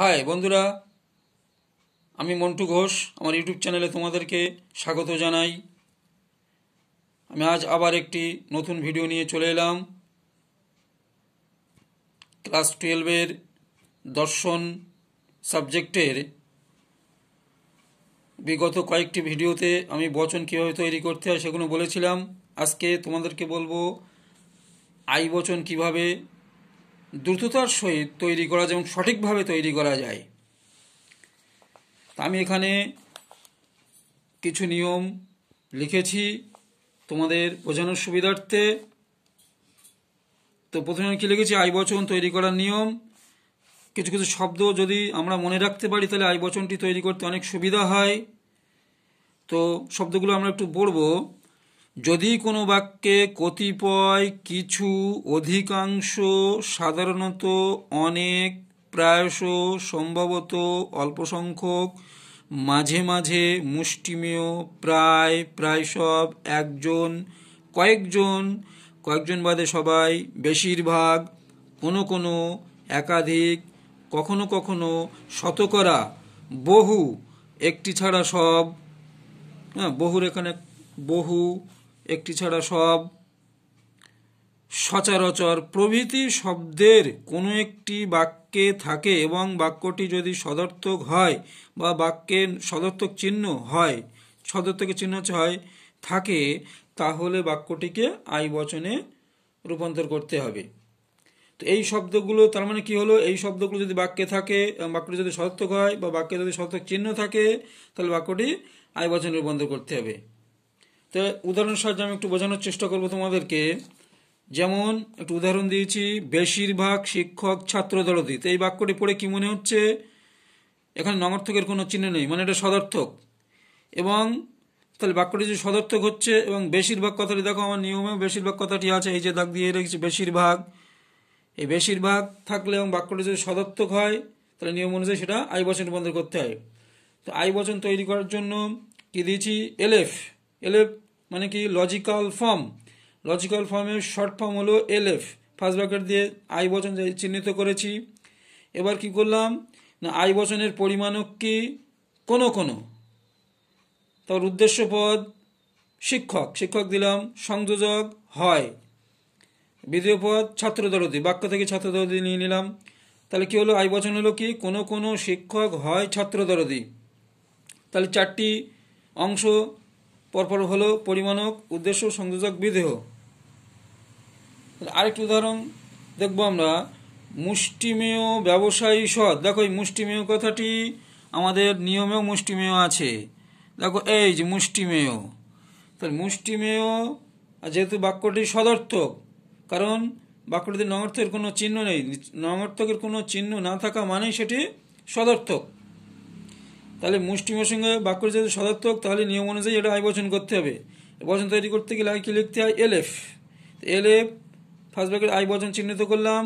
high বন্ধুরা আমি মন্টু ঘোষ আমার ইউটিউব চ্যানেলে তোমাদেরকে স্বাগত জানাই আমি আজ আবার একটি নতুন ভিডিও নিয়ে চলে এলাম ক্লাস টুয়েলভের দর্শন সাবজেক্টের বিগত কয়েকটি ভিডিওতে আমি বচন কীভাবে তৈরি করতে হয় সেগুলো বলেছিলাম আজকে তোমাদেরকে বলবো আই বচন কিভাবে দ্রুততার সহিত তৈরি করা যায় এবং সঠিকভাবে তৈরি করা যায় আমি এখানে কিছু নিয়ম লিখেছি তোমাদের বোঝানোর সুবিধার্থে তো প্রথমে কী লিখেছি আইবচন তৈরি করার নিয়ম কিছু কিছু শব্দ যদি আমরা মনে রাখতে পারি তাহলে আইবচনটি তৈরি করতে অনেক সুবিধা হয় তো শব্দগুলো আমরা একটু বলবো যদি কোনো বাক্যে কতিপয় কিছু অধিকাংশ সাধারণত অনেক প্রায়শ সম্ভবত অল্পসংখ্যক মাঝে মাঝে মুষ্টিমেয় প্রায় প্রায় সব একজন কয়েকজন কয়েকজন বাদে সবাই বেশিরভাগ কোনো কোনো একাধিক কখনো কখনো শতকরা বহু একটি ছাড়া সব হ্যাঁ বহুর এখানে বহু একটি ছাড়া সব সচরাচর প্রভৃতি শব্দের কোনো একটি বাক্যে থাকে এবং বাক্যটি যদি সদর্থক হয় বা বাক্যে সদর্থক চিহ্ন হয় সদর্থক চিহ্ন হয় থাকে তাহলে বাক্যটিকে আই বচনে রূপান্তর করতে হবে তো এই শব্দগুলো তার মানে কি হলো এই শব্দগুলো যদি বাক্যে থাকে বাক্যটি যদি সদর্থক হয় বা বাক্যে যদি সদর্থক চিহ্ন থাকে তাহলে বাক্যটি আই বচনে রূপান্তর করতে হবে তো উদাহরণ সাহায্যে আমি একটু বোঝানোর চেষ্টা করবো তোমাদেরকে যেমন একটু উদাহরণ দিয়েছি বেশিরভাগ শিক্ষক ছাত্র দলদি তো এই বাক্যটি পড়ে কি মনে হচ্ছে এখানে নগর্থকের কোনো চিহ্ন নেই মানে এটা সদর্থক এবং তাহলে বাক্যটি যে সদর্থক হচ্ছে এবং বেশিরভাগ কথাটি দেখো আমার নিয়মে বেশিরভাগ কথাটি আছে এই যে দাগ দিয়ে রেখেছি বেশিরভাগ এই বেশিরভাগ থাকলে এবং বাক্যটি যদি সদর্থক হয় তাহলে নিয়ম অনুযায়ী সেটা আই বচন রূপান্তর করতে হয় তো আই বচন তৈরি করার জন্য কি দিয়েছি এলএফ এলএফ মানে কি লজিক্যাল ফর্ম লজিক্যাল ফর্মের শর্ট ফর্ম হলো এল এফ ফার্স্ট ব্র্যাকেট দিয়ে আই বচন চিহ্নিত করেছি এবার কি করলাম না আই বচনের পরিমাণক কি কোনো কোনো তার উদ্দেশ্য পদ শিক্ষক শিক্ষক দিলাম সংযোজক হয় বিদ্রোহ পদ ছাত্রদলতি বাক্য থেকে ছাত্রদরদি নিয়ে নিলাম তাহলে কি হলো আই বচন হলো কি কোনো কোনো শিক্ষক হয় ছাত্রদরদি তাহলে চারটি অংশ পরপর হলো পরিমাণক উদ্দেশ্য সংযোজক বিদেহ আরেকটি উদাহরণ দেখব আমরা মুষ্টিমেয় ব্যবসায়ী সৎ দেখো এই মুষ্টিমেয় কথাটি আমাদের নিয়মেও মুষ্টিমেয় আছে দেখো এই যে মুষ্টিমেয় তাহলে মুষ্টিমেয় যেহেতু বাক্যটি সদর্থক কারণ বাক্যটিতে নঙর্থের কোনো চিহ্ন নেই নঙর্থকের কোনো চিহ্ন না থাকা মানেই সেটি সদর্থক তাহলে মুষ্টিমের সঙ্গে বাক্যের যেহেতু সদার্থক তাহলে নিয়ম অনুযায়ী এটা আই বচন করতে হবে বচন তৈরি করতে গেলে আগে কি লিখতে হয় এলএফ এলএফ ফার্স্ট ব্যাকের আই বচন চিহ্নিত করলাম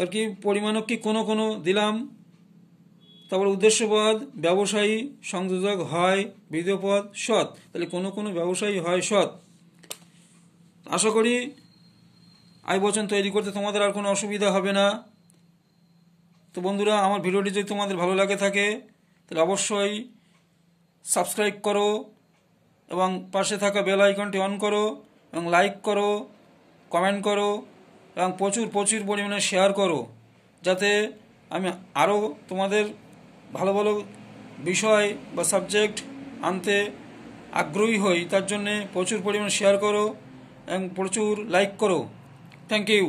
আর কি পরিমাণক কি কোনো কোনো দিলাম তারপর উদ্দেশ্যপদ ব্যবসায়ী সংযোজক হয় বিধপদ সৎ তাহলে কোনো কোনো ব্যবসায়ী হয় সৎ আশা করি আই বচন তৈরি করতে তোমাদের আর কোনো অসুবিধা হবে না তো বন্ধুরা আমার ভিডিওটি যদি তোমাদের ভালো লাগে থাকে তাহলে অবশ্যই সাবস্ক্রাইব করো এবং পাশে থাকা বেল আইকনটি অন করো এবং লাইক করো কমেন্ট করো এবং প্রচুর প্রচুর পরিমাণে শেয়ার করো যাতে আমি আরও তোমাদের ভালো ভালো বিষয় বা সাবজেক্ট আনতে আগ্রহী হই তার জন্যে প্রচুর পরিমাণে শেয়ার করো এবং প্রচুর লাইক করো থ্যাংক ইউ